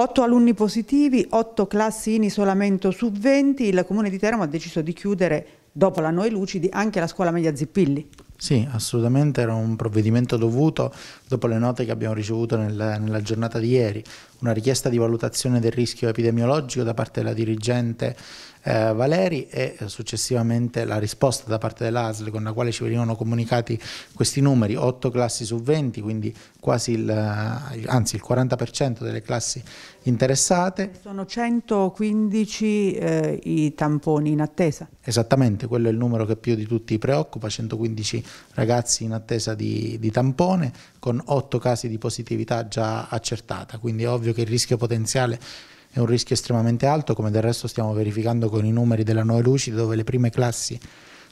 8 alunni positivi, 8 classi in isolamento su 20. Il Comune di Teramo ha deciso di chiudere, dopo la Noi Lucidi, anche la scuola media Zippilli. Sì, assolutamente era un provvedimento dovuto dopo le note che abbiamo ricevuto nella, nella, giornata di ieri, una richiesta di valutazione del rischio epidemiologico da parte della dirigente eh, Valeri e eh, successivamente la risposta da parte dell'ASL con la quale ci venivano comunicati questi numeri, 8 classi su 20, quindi quasi il, eh, anzi il 40% delle classi interessate. Sono 115 eh, i tamponi in attesa. Esattamente, quello è il numero che più di tutti preoccupa, 115 ragazzi in attesa di, di tampone con 8 casi di positività già accertata, quindi è ovvio che il rischio potenziale è un rischio estremamente alto, come del resto stiamo verificando con i numeri della Nuova Luci, dove le prime classi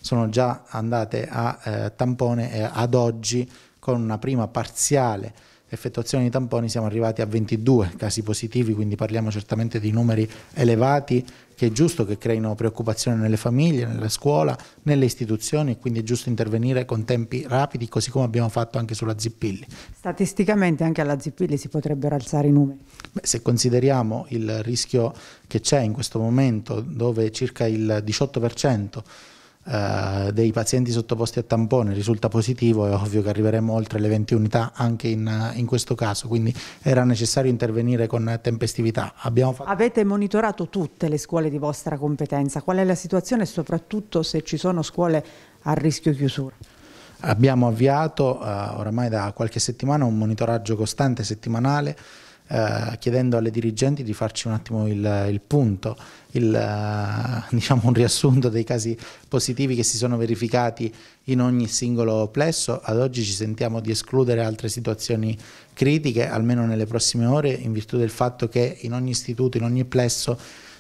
sono già andate a eh, tampone e eh, ad oggi con una prima parziale effettuazione di tamponi siamo arrivati a 22 casi positivi, quindi parliamo certamente di numeri elevati che è giusto che creino preoccupazione nelle famiglie, nella scuola, nelle istituzioni e quindi è giusto intervenire con tempi rapidi così come abbiamo fatto anche sulla Zippilli. Statisticamente anche alla Zippilli si potrebbero alzare i numeri? Beh, se consideriamo il rischio che c'è in questo momento dove circa il 18% eh, dei pazienti sottoposti a tampone risulta positivo, è ovvio che arriveremo oltre le 20 unità anche in, in questo caso, quindi era necessario intervenire con tempestività. Fatto... Avete monitorato tutte le scuole di vostra competenza, qual è la situazione soprattutto se ci sono scuole a rischio chiusura? Abbiamo avviato eh, oramai da qualche settimana un monitoraggio costante settimanale eh, chiedendo alle dirigenti di farci un attimo il, il punto, il, eh, diciamo un riassunto dei casi positivi che si sono verificati in ogni singolo plesso. Ad oggi ci sentiamo di escludere altre situazioni critiche, almeno nelle prossime ore, in virtù del fatto che in ogni istituto, in ogni plesso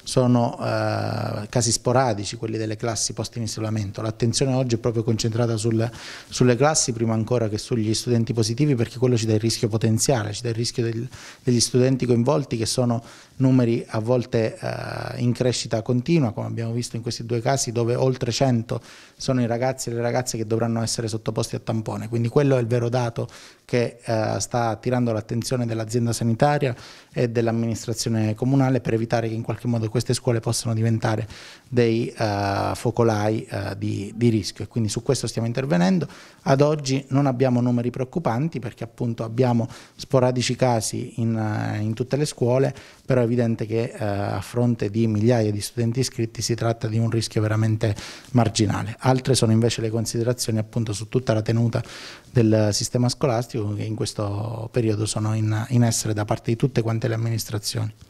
sono eh, casi sporadici quelli delle classi post in isolamento. L'attenzione oggi è proprio concentrata sul, sulle classi prima ancora che sugli studenti positivi perché quello ci dà il rischio potenziale, ci dà il rischio del, degli studenti coinvolti che sono numeri a volte eh, in crescita continua come abbiamo visto in questi due casi dove oltre 100 sono i ragazzi e le ragazze che dovranno essere sottoposti a tampone. Quindi quello è il vero dato che eh, sta attirando l'attenzione dell'azienda sanitaria e dell'amministrazione comunale per evitare che in qualche modo queste scuole possano diventare dei uh, focolai uh, di, di, rischio e quindi su questo stiamo intervenendo. Ad oggi non abbiamo numeri preoccupanti perché appunto abbiamo sporadici casi in, uh, in tutte le scuole, però è evidente che a fronte di migliaia di studenti iscritti si tratta di un rischio veramente marginale. Altre sono invece le considerazioni appunto su tutta la tenuta del sistema scolastico che in questo periodo sono in, in essere da parte di tutte quante le amministrazioni.